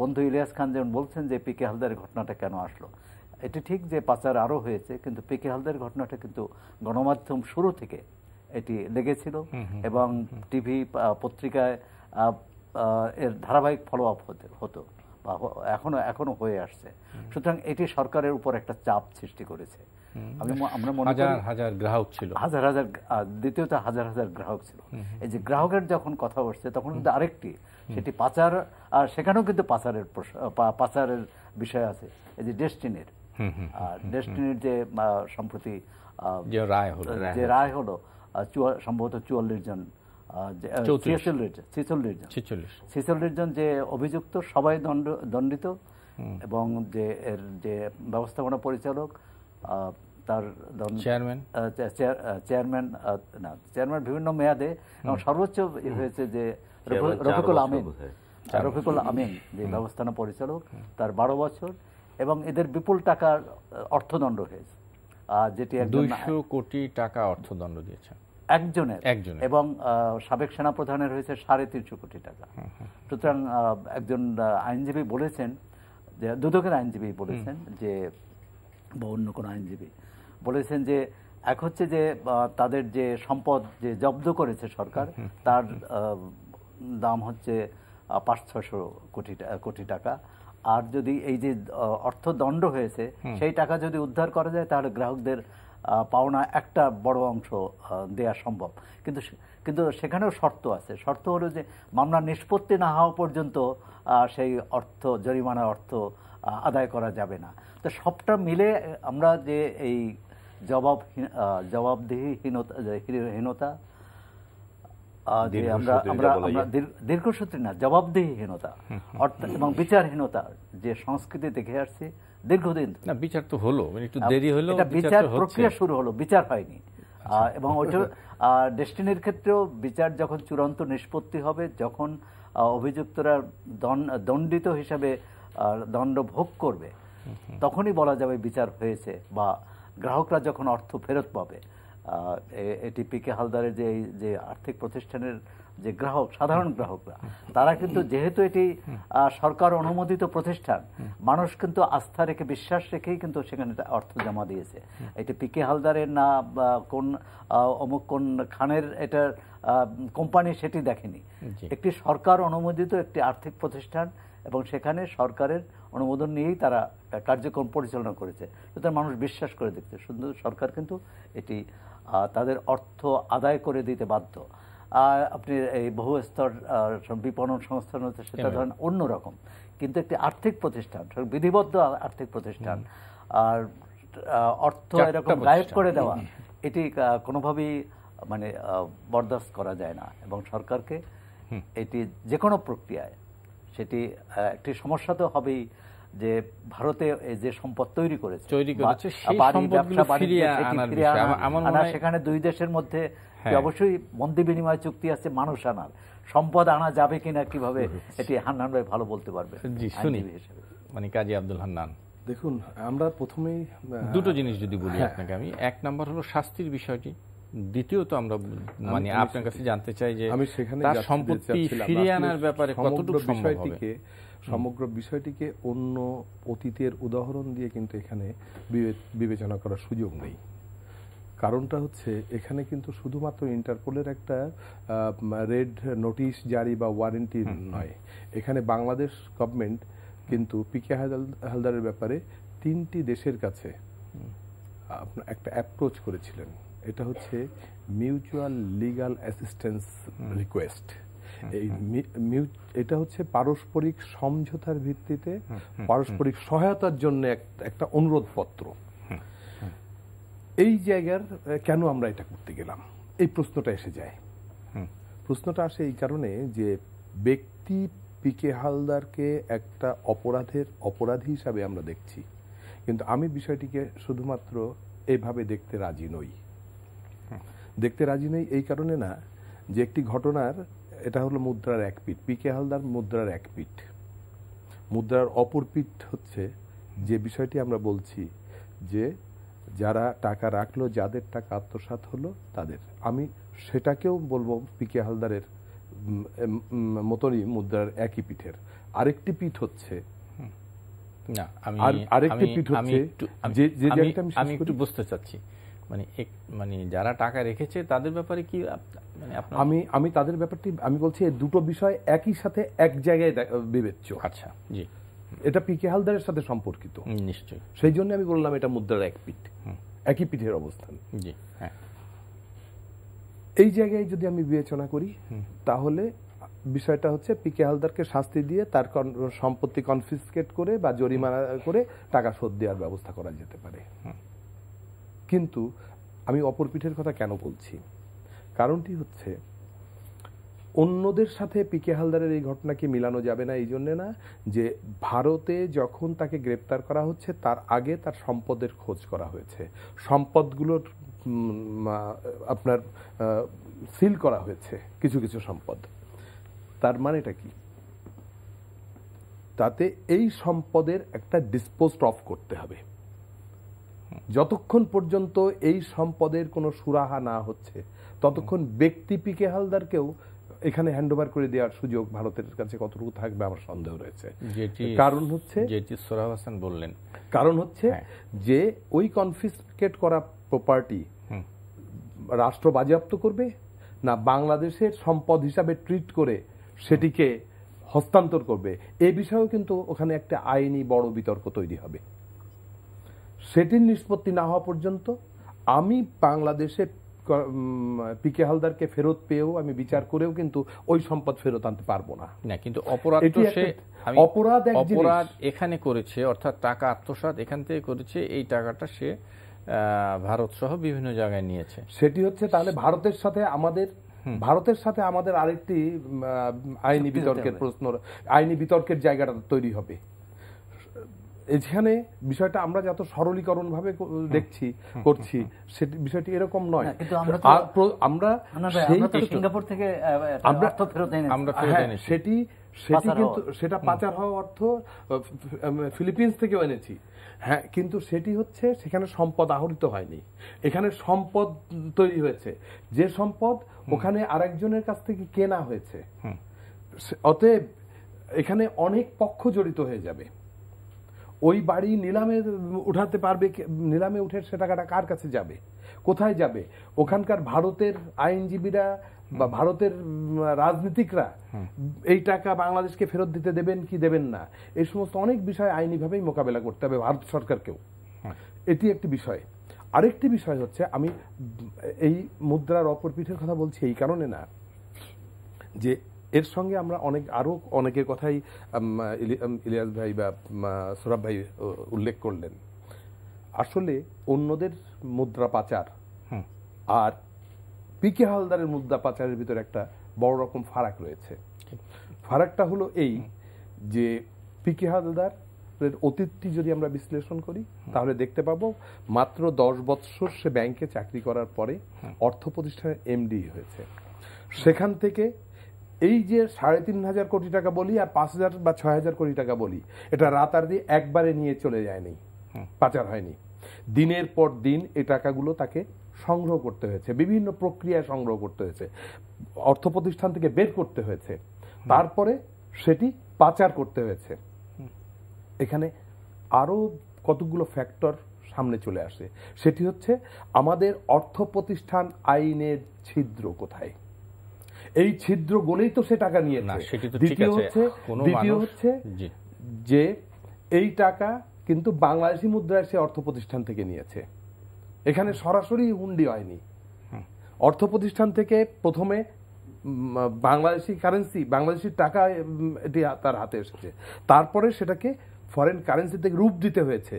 B: বন্ধু ইলিয়াস খান যেমন বলছেন যে পিকে হালদারের ঘটনাটা কেন আসলো এটি ঠিক যে পাচার আরও হয়েছে কিন্তু পিকে হালদারের ঘটনাটা কিন্তু গণমাধ্যম শুরু থেকে এটি লেগেছিল এবং টিভি পত্রিকায় এর ধারাবাহিক ফলো আপ হতে হতো বা এখনো এখনো হয়ে আসছে সুতরাং এটি সরকারের উপর একটা চাপ সৃষ্টি করেছে আমি আমরা মনে হাজার
A: হাজার গ্রাহক ছিল হাজার হাজার
B: দ্বিতীয়ত হাজার হাজার গ্রাহক ছিল এই যে গ্রাহকের যখন কথা বসছে তখন কিন্তু আরেকটি সেটি পাচার আর সেখানেও কিন্তু পাচারের পাচারের বিষয় আছে এই যে ডেস্টিনির ডেস্টিনির যে সম্প্রতি যে রায় হলো যে রায় হলো সম্ভবত চুয়াল্লিশ জন
A: ছেচল্লিশ
B: জন যে অভিযুক্ত সবাই দণ্ড দণ্ডিত এবং যে এর যে ব্যবস্থাপনা পরিচালক তার চেয়ারম্যান চেয়ারম্যান না চেয়ারম্যান বিভিন্ন মেয়াদে এবং সর্বোচ্চ হয়েছে যে রফিকুল আমিন রফিকুল আমিন যে ব্যবস্থাপনা পরিচালক তার বারো বছর এবং এদের বিপুল টাকার অর্থদণ্ড হয়েছে যেটি দুইশো কোটি টাকা অর্থদণ্ড দিয়েছে একজনের এবং সাবেক সেনাপ্রধানের হয়েছে সাড়ে তিনশো কোটি টাকা সুতরাং একজন আইনজীবী বলেছেন যে দুদকের আইনজীবী বলেছেন যে বা অন্য কোনো আইনজীবী বলেছেন যে এক হচ্ছে যে তাদের যে সম্পদ যে জব্দ করেছে সরকার তার দাম হচ্ছে পাঁচ ছশো কোটি কোটি টাকা আর যদি এই যে অর্থদণ্ড হয়েছে সেই টাকা যদি উদ্ধার করা যায় তাহলে গ্রাহকদের পাওনা একটা বড় অংশ দেয়া সম্ভব কিন্তু কিন্তু সেখানেও শর্ত আছে শর্ত হলো যে মামলা নিষ্পত্তি না হওয়া পর্যন্ত সেই অর্থ জরিমানা অর্থ আদায় করা যাবে না তো সবটা মিলে আমরা যে এই জবাব জবাবদিহিহীনতা যে আমরা আমরা দীর্ঘসূত্রী না জবাবদিহিহীনতা অর্থাৎ এবং বিচারহীনতা যে সংস্কৃতি দেখে আসছি দীর্ঘদিন না
A: বিচার তো হলো মানে একটু দেরি হলো বিচার প্রক্রিয়া
B: শুরু হলো বিচার হয়নি আচ্ছা। এবং ওইটা ডেস্টিনির ক্ষেত্রেও বিচার যখন চূড়ান্ত নিষ্পত্তি হবে যখন অভিযুক্তরা দণ্ডিত হিসাবে দণ্ড ভোগ করবে তখনই বলা যাবে বিচার হয়েছে বা গ্রাহকরা যখন অর্থ ফেরত পাবে এটি পি কে হালদারের যে যে আর্থিক প্রতিষ্ঠানের যে গ্রাহক সাধারণ গ্রাহকরা তারা কিন্তু যেহেতু এটি সরকার অনুমোদিত প্রতিষ্ঠান মানুষ কিন্তু আস্থা রেখে বিশ্বাস রেখেই কিন্তু সেখানে অর্থ জমা দিয়েছে এটি পি কে হালদারের না কোন অমুক কোন খানের এটার কোম্পানি সেটি দেখেনি একটি সরকার অনুমোদিত একটি আর্থিক প্রতিষ্ঠান এবং সেখানে সরকারের অনুমোদন নিয়েই তারা কার্যক্রম পরিচালনা করেছে সুতরাং মানুষ বিশ্বাস করে দেখছে শুধু সরকার কিন্তু এটি তাদের অর্থ আদায় করে দিতে বাধ্য আর আপনি এই বহু স্তর বিপণন সংস্থান মধ্যে সেটা ধরেন অন্যরকম কিন্তু একটি আর্থিক প্রতিষ্ঠান বিধিবদ্ধ আর্থিক প্রতিষ্ঠান আর অর্থ এরকম গায়েব করে দেওয়া এটি কোনোভাবেই মানে বরদাস্ত করা যায় না এবং সরকারকে এটি যে কোনো প্রক্রিয়ায় সেটি একটি সমস্যা তো হবেই যে ভারতে যে সম্পদ তৈরি
A: করেছে তৈরি করেছে সেখানে
B: দুই দেশের মধ্যে হ্যাঁ। অবশ্যই মন্দি বিনিময় চুক্তি আছে মানুষ আনার সম্পদ আনা যাবে কিনা কিভাবে এটি
A: হান্নান ভাই ভালো বলতে পারবে জি শুনি মানে কাজী আব্দুল হান্নান দেখুন আমরা প্রথমেই দুটো জিনিস যদি বলি হ্যাঁ। আপনাকে আমি এক নম্বর হলো শাস্তির বিষয়টি দ্বিতীয়ত আমরা মানে আপনার কাছে জানতে চাই যে আমি সেখানে তার সম্পত্তি ফিরিয়ে আনার ব্যাপারে কতটুকু বিষয়টিকে
C: সমগ্র বিষয়টিকে অন্য অতীতের উদাহরণ দিয়ে কিন্তু এখানে বিবেচনা করার সুযোগ নেই কারণটা হচ্ছে এখানে কিন্তু শুধুমাত্র ইন্টারপোলের একটা রেড নোটিশ জারি বা ওয়ারেন্টি নয় এখানে বাংলাদেশ গভর্নমেন্ট কিন্তু পিকে হালদারের ব্যাপারে তিনটি দেশের কাছে একটা অ্যাপ্রোচ করেছিলেন এটা হচ্ছে মিউচুয়াল লিগাল অ্যাসিস্ট্যান্স রিকোয়েস্ট এই এটা হচ্ছে পারস্পরিক সমঝোতার ভিত্তিতে পারস্পরিক সহায়তার জন্য একটা অনুরোধ পত্র এই জায়গার কেন আমরা এটা করতে গেলাম এই প্রশ্নটা এসে যায় প্রশ্নটা আসে এই কারণে যে ব্যক্তি পিকে হালদারকে একটা অপরাধের অপরাধী হিসাবে আমরা দেখছি কিন্তু আমি বিষয়টিকে শুধুমাত্র এভাবে দেখতে রাজি নই দেখতে রাজি নেই এই কারণে না যে একটি ঘটনার এটা হলো মুদ্রার এক পিঠ পি কে হালদার মুদ্রার এক পিঠ মুদ্রার অপর পিঠ হচ্ছে যে বিষয়টি আমরা বলছি যে যারা টাকা রাখলো যাদের টাকা আত্মসাত হলো তাদের আমি সেটাকেও বলবো পি কে হালদারের মতনই মুদ্রার একই
A: পিঠের আরেকটি পিঠ হচ্ছে না আমি আরেকটি পিঠ হচ্ছে আমি একটু বুঝতে চাচ্ছি মানে মানে যারা টাকা রেখেছে তাদের ব্যাপারে কি মানে
C: আমি আমি তাদের ব্যাপারটি আমি বলছি দুটো বিষয় একই সাথে এক জায়গায় বিবেচ্য আচ্ছা জি এটা পি কে হালদারের সাথে সম্পর্কিত নিশ্চয়ই সেই জন্য আমি বললাম এটা মুদ্রার এক পিঠ একই পিঠের অবস্থান জি হ্যাঁ এই জায়গায় যদি আমি বিবেচনা করি তাহলে বিষয়টা হচ্ছে পিকে হালদারকে শাস্তি দিয়ে তার সম্পত্তি কনফিসকেট করে বা জরিমানা করে টাকা শোধ দেওয়ার ব্যবস্থা করা যেতে পারে হুম কিন্তু আমি অপর পিঠের কথা কেন বলছি কারণটি হচ্ছে অন্যদের সাথে পিকে হালদারের এই ঘটনাকে মিলানো যাবে না এই জন্যে না যে ভারতে যখন তাকে গ্রেপ্তার করা হচ্ছে তার আগে তার সম্পদের খোঁজ করা হয়েছে সম্পদগুলোর আপনার সিল করা হয়েছে কিছু কিছু সম্পদ তার মানেটা কি তাতে এই সম্পদের একটা ডিসপোজ অফ করতে হবে যতক্ষণ পর্যন্ত এই সম্পদের কোনো সুরাহা না হচ্ছে ততক্ষণ ব্যক্তি পিকে হালদারকেও এখানে হ্যান্ডওভার করে দেওয়ার সুযোগ ভারতের কাছে কতটুকু থাকবে আমার সন্দেহ রয়েছে কারণ হচ্ছে যেটি সোরাব হাসান বললেন কারণ হচ্ছে হ্যাঁ। যে ওই কনফিসকেট করা প্রপার্টি রাষ্ট্র বাজেয়াপ্ত করবে না বাংলাদেশের সম্পদ হিসাবে ট্রিট করে সেটিকে হস্তান্তর করবে এ বিষয়েও কিন্তু ওখানে একটা আইনি বড় বিতর্ক তৈরি হবে সেটির নিষ্পত্তি না হওয়া পর্যন্ত আমি বাংলাদেশে পিকে হালদারকে ফেরত পেয়েও আমি বিচার করেও কিন্তু ওই সম্পদ ফেরত আনতে পারবো না
A: না কিন্তু অপরাধ অপরাধ অপরাধ এখানে করেছে অর্থাৎ টাকা আত্মসাত এখান থেকে করেছে এই টাকাটা সে ভারত সহ বিভিন্ন জায়গায় নিয়েছে
C: সেটি হচ্ছে তাহলে ভারতের সাথে আমাদের ভারতের সাথে আমাদের আরেকটি আইনি বিতর্কের প্রশ্ন আইনি বিতর্কের জায়গাটা তৈরি হবে এখানে বিষয়টা আমরা যত সরলীকরণ ভাবে দেখছি করছি সেটি বিষয়টি এরকম নয় আমরা সিঙ্গাপুর থেকে আমরা হ্যাঁ, সেটি সেটি কিন্তু সেটা পাচার হওয়া অর্থ ফিলিপিন্স থেকেও এনেছি হ্যাঁ কিন্তু সেটি হচ্ছে সেখানে সম্পদ আহরিত হয়নি এখানে সম্পদ তৈরি হয়েছে যে সম্পদ ওখানে আরেকজনের কাছ থেকে কেনা হয়েছে অতএব এখানে অনেক পক্ষ জড়িত হয়ে যাবে ওই বাড়ি নিলামে উঠাতে পারবে নিলামে উঠে সে টাকাটা কার কাছে যাবে কোথায় যাবে ওখানকার ভারতের আইনজীবীরা বা ভারতের রাজনীতিকরা এই টাকা বাংলাদেশকে ফেরত দিতে দেবেন কি দেবেন না এই সমস্ত অনেক বিষয় আইনিভাবেই মোকাবেলা করতে হবে ভারত সরকারকেও এটি একটি বিষয় আরেকটি বিষয় হচ্ছে আমি এই মুদ্রার অপর পিঠের কথা বলছি এই কারণে না যে এর সঙ্গে আমরা অনেক আরও অনেকের কথাই ইলিয়াস ভাই বা সৌরভ ভাই উল্লেখ করলেন আসলে অন্যদের মুদ্রা পাচার আর পিকে হালদারের মুদ্রা পাচারের ভিতরে একটা বড় রকম ফারাক রয়েছে ফারাকটা হলো এই যে পিকে হালদারের অতীতটি যদি আমরা বিশ্লেষণ করি তাহলে দেখতে পাবো মাত্র দশ বৎসর সে ব্যাংকে চাকরি করার পরে অর্থ প্রতিষ্ঠানের এমডি হয়েছে সেখান থেকে এই যে সাড়ে তিন হাজার কোটি টাকা বলি আর পাঁচ হাজার বা ছয় হাজার কোটি টাকা বলি এটা রাত আর দিয়ে একবারে নিয়ে চলে যায়নি পাচার হয়নি দিনের পর দিন এই টাকাগুলো তাকে সংগ্রহ করতে হয়েছে বিভিন্ন প্রক্রিয়া সংগ্রহ করতে হয়েছে অর্থ প্রতিষ্ঠান থেকে বের করতে হয়েছে তারপরে সেটি পাচার করতে হয়েছে এখানে আরও কতগুলো ফ্যাক্টর সামনে চলে আসে সেটি হচ্ছে আমাদের অর্থ প্রতিষ্ঠান আইনের ছিদ্র কোথায় এই ছিদ্র গলেই তো সে টাকা নিয়ে না দ্বিতীয় হচ্ছে দ্বিতীয় হচ্ছে যে এই টাকা কিন্তু বাংলাদেশি মুদ্রায় সে অর্থ প্রতিষ্ঠান থেকে নিয়েছে এখানে সরাসরি হুন্ডি হয়নি অর্থ প্রতিষ্ঠান থেকে প্রথমে বাংলাদেশি কারেন্সি বাংলাদেশি টাকা এটি তার হাতে এসেছে তারপরে সেটাকে ফরেন কারেন্সি থেকে রূপ দিতে হয়েছে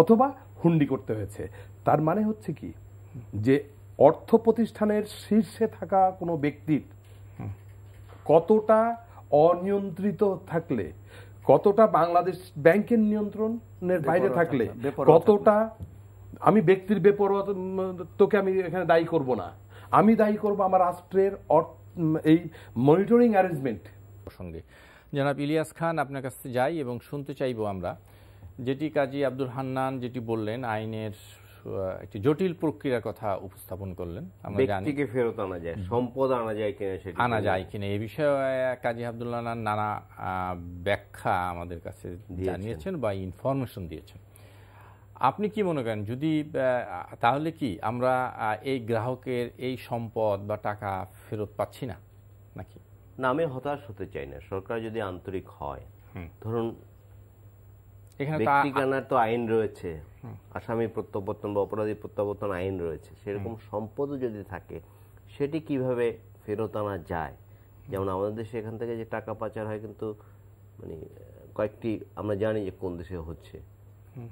C: অথবা হুন্ডি করতে হয়েছে তার মানে হচ্ছে কি যে অর্থ প্রতিষ্ঠানের শীর্ষে থাকা কোনো ব্যক্তির কতটা অনিয়ন্ত্রিত থাকলে কতটা বাংলাদেশ ব্যাংকের নিয়ন্ত্রণের বাইরে থাকলে কতটা আমি ব্যক্তির বেপর তোকে আমি এখানে দায়ী করব না আমি দায়ী করব আমার রাষ্ট্রের এই মনিটরিং অ্যারেঞ্জমেন্ট প্রসঙ্গে
A: জনাব ইলিয়াস খান আপনার কাছে যাই এবং শুনতে চাইব আমরা যেটি কাজী আব্দুল হান্নান যেটি বললেন আইনের একটি জটিল প্রক্রিয়ার কথা উপস্থাপন করলেন ফেরত আনা যায় সম্পদ আনা যায় কিনা সেটা আনা যায় কিনা এই বিষয়ে কাজী আবদুল্লাহ নানা ব্যাখ্যা আমাদের কাছে জানিয়েছেন বা ইনফরমেশন দিয়েছেন আপনি কি মনে করেন যদি তাহলে কি আমরা এই গ্রাহকের এই সম্পদ বা টাকা ফেরত পাচ্ছি না নাকি
D: না আমি হতাশ হতে চাই না সরকার যদি আন্তরিক হয় ধরুন এখানে তো আইন রয়েছে আসামি প্রত্যাবর্তন বা অপরাধী প্রত্যাবর্তন আইন রয়েছে সেরকম সম্পদ যদি থাকে সেটি কিভাবে ফেরত আনা যায় যেমন আমাদের দেশে এখান থেকে যে টাকা পাচার হয় কিন্তু মানে কয়েকটি আমরা জানি যে কোন দেশে হচ্ছে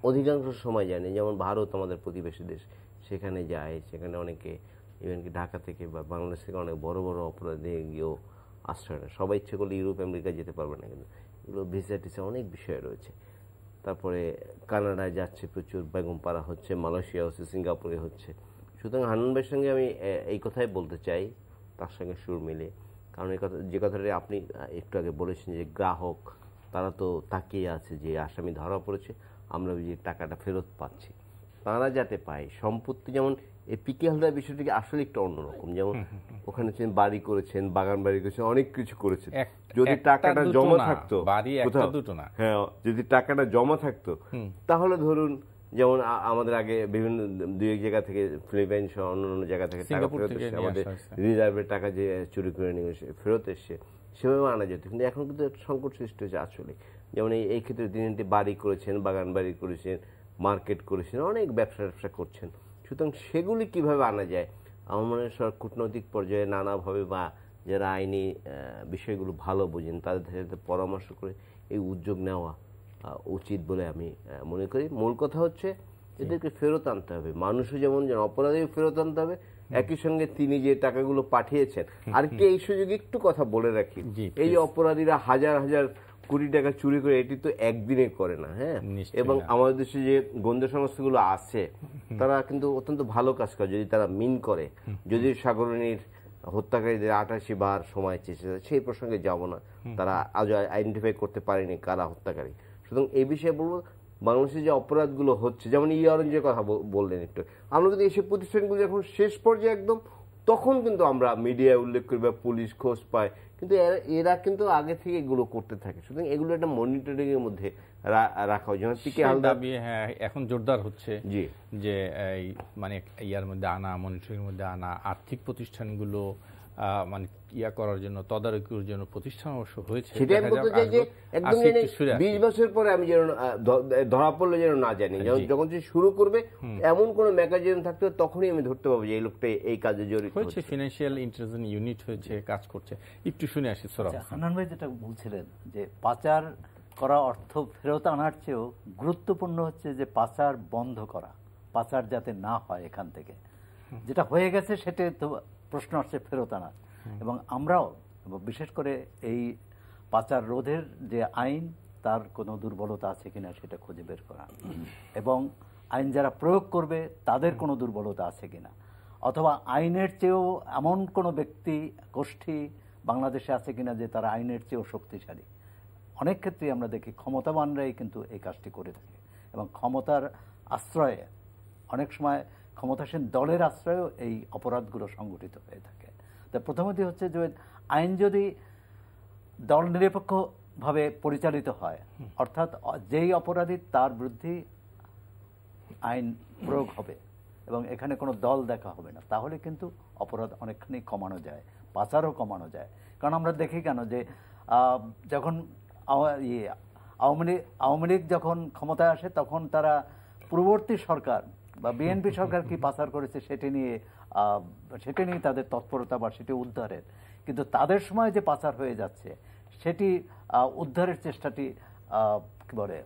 D: অধিকাংশ সময় জানি যেমন ভারত আমাদের প্রতিবেশী দেশ সেখানে যায় সেখানে অনেকে কি ঢাকা থেকে বা বাংলাদেশ থেকে অনেক বড় বড় অপরাধী গিয়েও আশ্রয় নেয় সবাই ইচ্ছে করলে ইউরোপ আমেরিকা যেতে পারবে না কিন্তু এগুলো ভিসা টিসা অনেক বিষয় রয়েছে তারপরে কানাডায় যাচ্ছে প্রচুর বেগমপাড়া হচ্ছে মালয়েশিয়া হচ্ছে সিঙ্গাপুরে হচ্ছে সুতরাং হান্নান ভাইয়ের সঙ্গে আমি এই কথাই বলতে চাই তার সঙ্গে সুর মিলে কারণ এই কথা যে কথাটি আপনি একটু আগে বলেছেন যে গ্রাহক তারা তো তাকিয়ে আছে যে আসামি ধরা পড়েছে আমরা যে টাকাটা ফেরত পাচ্ছি তারা যাতে পায় সম্পত্তি যেমন এই পিকে হালদার বিষয়টিকে আসলে একটা অন্যরকম যেমন ওখানে ছিলেন বাড়ি করেছেন বাগান বাড়ি করেছেন অনেক কিছু করেছেন যদি টাকাটা জমা থাকতো কোথাও হ্যাঁ যদি টাকাটা জমা থাকতো তাহলে ধরুন যেমন আমাদের আগে বিভিন্ন দুই এক জায়গা থেকে ফিলিপাইন সহ অন্য অন্য জায়গা থেকে টাকা ফেরত এসেছে আমাদের রিজার্ভের টাকা যে চুরি করে নিয়ে এসে ফেরত এসছে সেভাবে আনা যেত কিন্তু এখন কিন্তু একটা সংকট সৃষ্টি হয়েছে আসলে যেমন এই ক্ষেত্রে তিনি বাড়ি করেছেন বাগান বাড়ি করেছেন মার্কেট করেছেন অনেক ব্যবসা ব্যবসা করছেন সুতরাং সেগুলি কিভাবে আনা যায় আমার মনে হয় কূটনৈতিক পর্যায়ে নানাভাবে বা যারা আইনি বিষয়গুলো ভালো বোঝেন তাদের সাথে পরামর্শ করে এই উদ্যোগ নেওয়া উচিত বলে আমি মনে করি মূল কথা হচ্ছে এদেরকে ফেরত আনতে হবে মানুষও যেমন যেন অপরাধীও ফেরত আনতে হবে একই সঙ্গে তিনি যে টাকাগুলো পাঠিয়েছেন আর কি এই সুযোগে একটু কথা বলে রাখি এই অপরাধীরা হাজার হাজার কোটি টাকা চুরি করে এটি তো একদিনে করে না হ্যাঁ এবং হ্যাঁ। আমাদের দেশে যে গোয়েন্দা সংস্থাগুলো আছে তারা কিন্তু অত্যন্ত ভালো কাজ করে যদি তারা মিন করে যদি সাগরণীর হত্যাকারীদের আটাশি বার সময় চেয়েছে সেই প্রসঙ্গে যাব না তারা আজও আইডেন্টিফাই করতে পারেনি কারা হত্যাকারী সুতরাং এই বিষয়ে বলবো বাংলাদেশে যে অপরাধগুলো হচ্ছে যেমন ই অরেঞ্জের কথা বললেন একটু আমরা যদি এসব প্রতিষ্ঠানগুলো যখন শেষ পর্যায়ে একদম তখন কিন্তু আমরা মিডিয়ায় উল্লেখ করি বা পুলিশ খোঁজ পায় কিন্তু এরা কিন্তু আগে থেকে এগুলো করতে থাকে সুতরাং এগুলো একটা মনিটরিং এর মধ্যে রাখা হয় যেমন টিকে আলাদা
A: হ্যাঁ এখন জোরদার হচ্ছে জি যে মানে ইয়ার মধ্যে আনা মনিটরিং এর মধ্যে আনা আর্থিক প্রতিষ্ঠানগুলো মানে ইয়া করার জন্য তদারকির জন্য প্রতিষ্ঠান অবশ্য হয়েছে সেটা আমি বলতে চাই যে একদম বিশ বছর পরে আমি যেন ধরা পড়লে যেন না জানি যখন
D: সে শুরু করবে এমন কোনো মেকানিজম থাকতে তখনই আমি ধরতে পারবো যে এই লোকটা এই কাজে জড়িত হয়েছে
A: ফিনান্সিয়াল ইন্টেলিজেন্স ইউনিট হয়েছে কাজ করছে একটু শুনে আসি সরব আচ্ছা, হানান ভাই যেটা বলছিলেন
B: যে পাচার করা অর্থ ফেরত আনার চেয়েও গুরুত্বপূর্ণ হচ্ছে যে পাচার বন্ধ করা পাচার যাতে না হয় এখান থেকে যেটা হয়ে গেছে সেটা তো প্রশ্ন আসছে ফেরত আনার এবং আমরাও বিশেষ করে এই পাচার রোধের যে আইন তার কোনো দুর্বলতা আছে কিনা সেটা খুঁজে বের করা এবং আইন যারা প্রয়োগ করবে তাদের কোনো দুর্বলতা আছে কিনা অথবা আইনের চেয়েও এমন কোনো ব্যক্তি গোষ্ঠী বাংলাদেশে আছে কিনা যে তারা আইনের চেয়েও শক্তিশালী অনেক ক্ষেত্রেই আমরা দেখি ক্ষমতাবানরাই কিন্তু এই কাজটি করে থাকে এবং ক্ষমতার আশ্রয়ে অনেক সময় ক্ষমতাসীন দলের আশ্রয়েও এই অপরাধগুলো সংগঠিত হয়ে থাকে তা প্রথমত হচ্ছে যে আইন যদি দল নিরপেক্ষভাবে পরিচালিত হয় অর্থাৎ যেই অপরাধী তার বিরুদ্ধে আইন প্রয়োগ হবে এবং এখানে কোনো দল দেখা হবে না তাহলে কিন্তু অপরাধ অনেকখানি কমানো যায় পাচারও কমানো যায় কারণ আমরা দেখি কেন যে যখন ইয়ে আওয়ামী লীগ আওয়ামী লীগ যখন ক্ষমতায় আসে তখন তারা পূর্ববর্তী সরকার বা বিএনপি সরকার কি পাচার করেছে সেটি নিয়ে সেটা নিয়ে তাদের তৎপরতা বা সেটি উদ্ধারের কিন্তু তাদের সময় যে পাচার হয়ে যাচ্ছে সেটি উদ্ধারের চেষ্টাটি কি বলে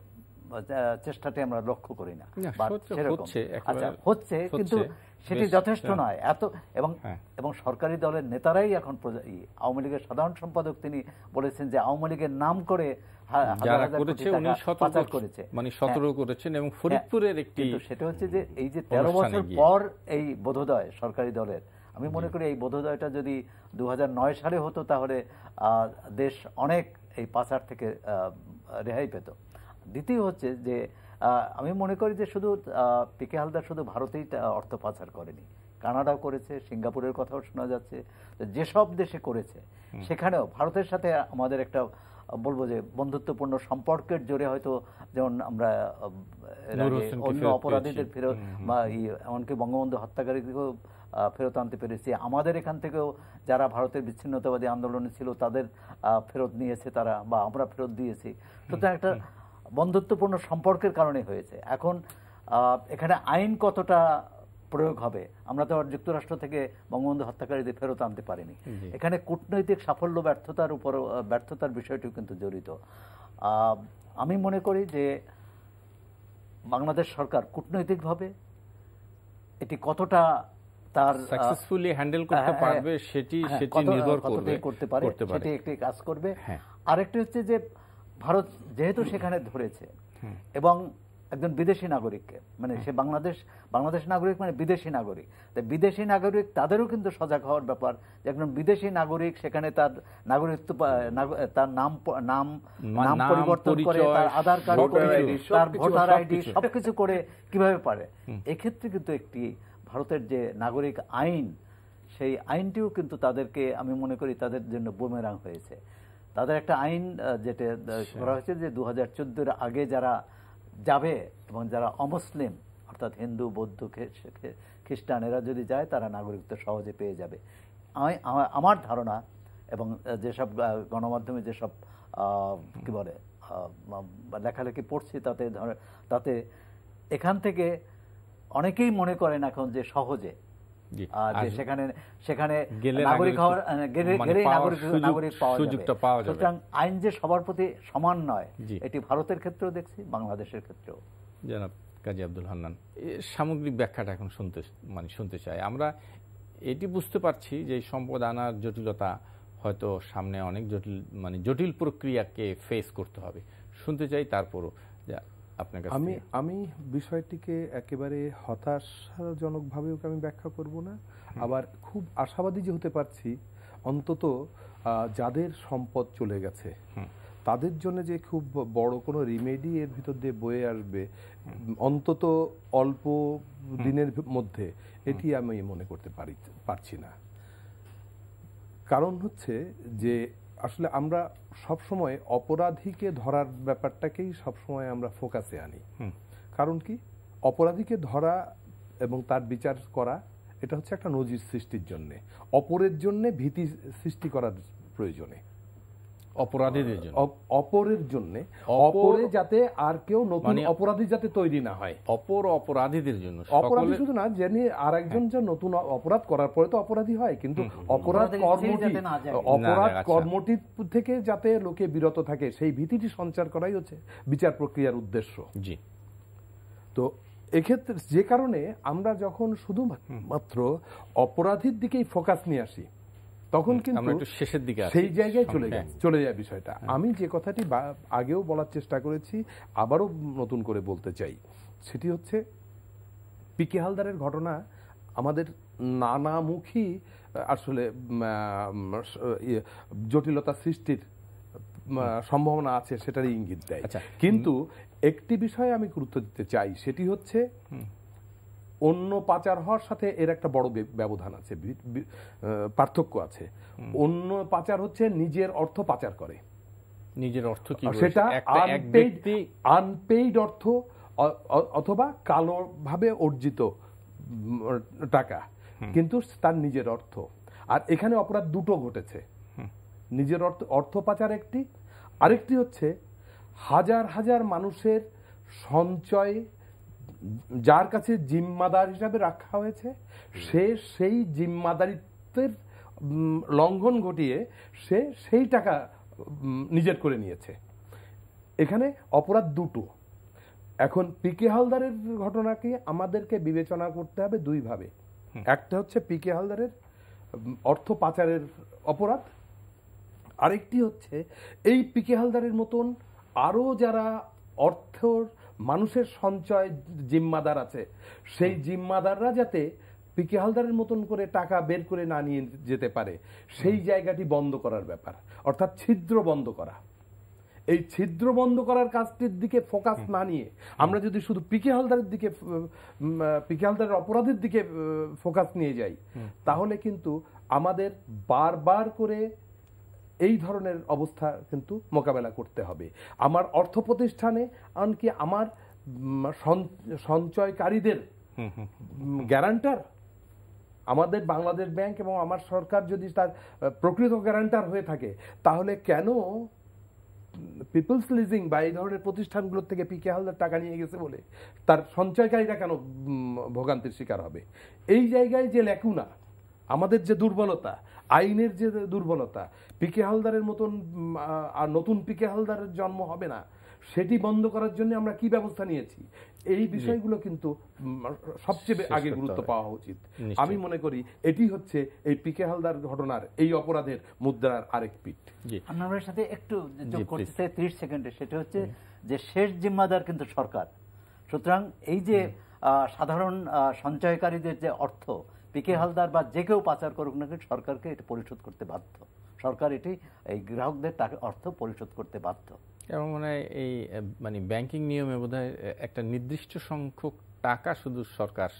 B: চেষ্টাটি আমরা লক্ষ্য করি না আচ্ছা হচ্ছে কিন্তু সেটি হ্যাঁ। যথেষ্ট নয় এত এবং হ্যাঁ। এবং সরকারি দলের নেতারাই এখন আওয়ামী লীগের সাধারণ সম্পাদক তিনি বলেছেন যে আওয়ামী লীগের নাম করে যারা করেছে উনি সতর্ক করেছে মানে হ্যাঁ। সতর্ক
A: করেছেন এবং হ্যাঁ। ফরিদপুরের
B: একটি সেটা হচ্ছে যে এই যে তেরো বছর পর এই বোধোদয় সরকারি দলের আমি মনে করি এই বোধোদয়টা যদি দু সালে হতো তাহলে দেশ অনেক এই পাচার থেকে রেহাই পেত দ্বিতীয় হচ্ছে যে আমি মনে করি যে শুধু পিকে হালদার শুধু ভারতেই অর্থ পাচার করেনি কানাডাও করেছে সিঙ্গাপুরের কথাও শোনা যাচ্ছে যেসব দেশে করেছে সেখানেও ভারতের সাথে আমাদের একটা বলবো যে বন্ধুত্বপূর্ণ সম্পর্কের জোরে হয়তো যেমন আমরা অন্য অপরাধীদের ফেরত বা এমনকি বঙ্গবন্ধু হত্যাকারীকেও ফেরত আনতে পেরেছি আমাদের এখান থেকেও যারা ভারতের বিচ্ছিন্নতাবাদী আন্দোলনে ছিল তাদের ফেরত নিয়েছে তারা বা আমরা ফেরত দিয়েছি সুতরাং একটা বন্ধুত্বপূর্ণ সম্পর্কের কারণে হয়েছে এখন এখানে আইন কতটা প্রয়োগ হবে আমরা তো যুক্তরাষ্ট্র থেকে বঙ্গবন্ধু হত্যাকারীদের ফেরত আনতে পারিনি এখানে কূটনৈতিক সাফল্য ব্যর্থতার উপর ব্যর্থতার বিষয়টিও কিন্তু জড়িত আমি মনে করি যে বাংলাদেশ সরকার কূটনৈতিকভাবে এটি কতটা তার সাকসেসফুলি হ্যান্ডেল করতে হ্যাঁ, পারবে হ্যাঁ, সেটি হ্যাঁ, সেটি নির্ভর করবে করতে পারে সেটি একটি কাজ করবে আরেকটি হচ্ছে যে ভারত যেহেতু সেখানে ধরেছে এবং একজন বিদেশি নাগরিককে মানে সে বাংলাদেশ বাংলাদেশ নাগরিক মানে বিদেশি নাগরিক তাই বিদেশি নাগরিক তাদেরও কিন্তু সজাগ হওয়ার ব্যাপার যে একজন বিদেশি নাগরিক সেখানে তার নাগরিকত্ব তার নাম নাম নাম পরিবর্তন করে তার আধার কার্ড করে তার ভোটার আইডি সবকিছু করে কিভাবে পারে এক্ষেত্রে কিন্তু একটি ভারতের যে নাগরিক আইন সেই আইনটিও কিন্তু তাদেরকে আমি মনে করি তাদের জন্য বোমেরাং হয়েছে তাদের একটা আইন যেটা আচ্ছা। করা হয়েছে যে দু হাজার আগে যারা যাবে এবং যারা অমুসলিম অর্থাৎ হিন্দু বৌদ্ধ খ্রিস্টান এরা যদি যায় তারা নাগরিকত্ব সহজে পেয়ে যাবে আমি আমার ধারণা এবং যেসব গণমাধ্যমে যেসব কী বলে লেখালেখি পড়ছি তাতে তাতে এখান থেকে অনেকেই মনে করেন এখন যে সহজে আইন যে সবার প্রতি সমান নয় এটি ভারতের ক্ষেত্রেও দেখছি বাংলাদেশের ক্ষেত্রেও
A: কাজী আব্দুল হান্নান সামগ্রিক ব্যাখ্যাটা এখন শুনতে মানে শুনতে চাই আমরা এটি বুঝতে পারছি যে সম্পদ আনার জটিলতা হয়তো সামনে অনেক জটিল মানে জটিল প্রক্রিয়াকে ফেস করতে হবে শুনতে চাই তারপরও আপনার কাছে আমি
C: আমি বিষয়টিকে একেবারে হতাশাজনকভাবেও আমি ব্যাখ্যা করব না আবার খুব আশাবাদী যে হতে পারছি অন্তত যাদের সম্পদ চলে গেছে তাদের জন্য যে খুব বড় কোনো রিমেডি এর ভিতর দিয়ে বয়ে আসবে অন্তত অল্প দিনের মধ্যে এটি আমি মনে করতে পারি পারছি না কারণ হচ্ছে যে আসলে আমরা সবসময় অপরাধীকে ধরার ব্যাপারটাকেই সবসময় আমরা ফোকাসে আনি কারণ কি অপরাধীকে ধরা এবং তার বিচার করা এটা হচ্ছে একটা নজির সৃষ্টির জন্যে অপরের জন্যে ভীতি সৃষ্টি করার প্রয়োজনে
A: অপরাধীদের জন্য
C: অপরের জন্য অপরে যাতে আর কেউ নতুন মানে- অপরাধী যাতে তৈরি না হয় অপর
A: অপরাধীদের জন্য অপরাধী শুধু
C: না যিনি আর একজন যে হ্যাঁ। নতুন অপরাধ করার পরে তো অপরাধী হয় কিন্তু অপরাধ কর্মটি অপরাধ আচ্ছা। কর্মটি থেকে যাতে লোকে বিরত থাকে সেই ভীতিটি সঞ্চার করাই হচ্ছে বিচার প্রক্রিয়ার উদ্দেশ্য জি তো এক্ষেত্রে যে কারণে আমরা যখন শুধুমাত্র অপরাধীর দিকেই ফোকাস নিয়ে আসি তখন কিন্তু
A: শেষের দিকে সেই জায়গায় চলে যায় হ্যাঁ।
C: চলে যায় বিষয়টা হ্যাঁ। আমি যে কথাটি আগেও বলার চেষ্টা করেছি আবারও নতুন করে বলতে চাই সেটি হচ্ছে পিকে হালদারের ঘটনা আমাদের নানামুখী আসলে ইয়ে, জটিলতা সৃষ্টির সম্ভাবনা আছে সেটারই ইঙ্গিত দেয় আচ্ছা। কিন্তু একটি বিষয়ে আমি গুরুত্ব দিতে চাই সেটি হচ্ছে অন্য পাচার হওয়ার সাথে এর একটা বড় ব্যবধান আছে পার্থক্য আছে অন্য পাচার হচ্ছে নিজের অর্থ পাচার করে নিজের অর্থ কি সেটা আনপেইড অর্থ অথবা কালোভাবে অর্জিত টাকা কিন্তু তার নিজের অর্থ আর এখানে অপরাধ দুটো ঘটেছে নিজের অর্থ অর্থ পাচার একটি আরেকটি হচ্ছে হাজার হাজার মানুষের সঞ্চয় যার কাছে জিম্মাদার হিসাবে রাখা হয়েছে সে সেই জিম্মাদারিত্বের লঙ্ঘন ঘটিয়ে সে সেই টাকা নিজের করে নিয়েছে এখানে অপরাধ দুটো এখন পিকে হালদারের ঘটনাকে আমাদেরকে বিবেচনা করতে হবে দুইভাবে একটা হচ্ছে পিকে হালদারের অর্থ পাচারের অপরাধ আরেকটি হচ্ছে এই পিকে হালদারের মতন আরও যারা অর্থর মানুষের সঞ্চয় জিম্মাদার আছে সেই জিম্মাদাররা যাতে পিকে হালদারের মতন করে টাকা বের করে না নিয়ে যেতে পারে সেই জায়গাটি বন্ধ করার ব্যাপার অর্থাৎ ছিদ্র বন্ধ করা এই ছিদ্র বন্ধ করার কাজটির দিকে ফোকাস না নিয়ে আমরা যদি শুধু পিকে হালদারের দিকে পিকে হালদারের অপরাধের দিকে ফোকাস নিয়ে যাই তাহলে কিন্তু আমাদের বারবার করে এই ধরনের অবস্থা কিন্তু মোকাবেলা করতে হবে আমার অর্থ প্রতিষ্ঠানে এমনকি আমার সঞ্চয়কারীদের গ্যারান্টার আমাদের বাংলাদেশ ব্যাংক এবং আমার সরকার যদি তার প্রকৃত গ্যারান্টার হয়ে থাকে তাহলে কেন পিপলস লিজিং বা এই ধরনের প্রতিষ্ঠানগুলোর থেকে পিকে হালদার টাকা নিয়ে গেছে বলে তার সঞ্চয়কারীরা কেন ভোগান্তির শিকার হবে এই জায়গায় যে লেকুনা আমাদের যে দুর্বলতা আইনের যে দুর্বলতা পিকে হালদারের মতন আর নতুন পিকে হালদারের জন্ম হবে না সেটি বন্ধ করার জন্য আমরা কি ব্যবস্থা নিয়েছি এই বিষয়গুলো কিন্তু সবচেয়ে আগে গুরুত্ব পাওয়া উচিত আমি মনে করি এটি হচ্ছে এই পিকে হালদার ঘটনার এই অপরাধের মুদ্রার আরেক পিঠ আপনার সাথে একটু যোগ করতে চাই
B: ত্রিশ সেকেন্ডে সেটা হচ্ছে যে শেষ জিম্মাদার কিন্তু সরকার সুতরাং এই যে সাধারণ সঞ্চয়কারীদের যে অর্থ পিকে হালদার বা যে কেউ পাচার করুক না কেউ সরকারকে এটা পরিশোধ করতে বাধ্য সরকার এটি এই গ্রাহকদের টাকা অর্থ পরিশোধ করতে বাধ্য
A: এবং মনে হয় এই মানে ব্যাংকিং নিয়মে বোধ একটা নির্দিষ্ট সংখ্যক টাকা শুধু সরকার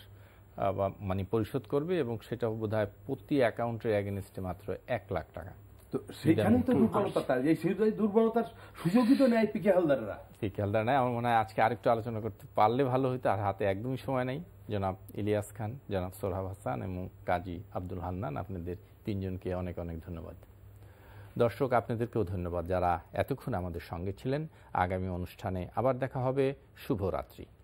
A: বা মানে পরিশোধ করবে এবং সেটা বোধ হয় প্রতি অ্যাকাউন্টের অ্যাগেনস্টে মাত্র এক লাখ টাকা তো সেখানেই তো দুর্বলতা
C: এই সেই দুর্বলতার সুযোগই তো নেয় পিকে হালদাররা
A: পিকে হালদার নেয় আমার মনে হয় আজকে আরেকটু আলোচনা করতে পারলে ভালো হতো আর হাতে একদমই সময় নাই জনাব ইলিয়াস খান জনাব সোরহাব হাসান এবং কাজী আব্দুল হান্নান আপনাদের তিনজনকে অনেক অনেক ধন্যবাদ দর্শক আপনাদেরকেও ধন্যবাদ যারা এতক্ষণ আমাদের সঙ্গে ছিলেন আগামী অনুষ্ঠানে আবার দেখা হবে শুভরাত্রি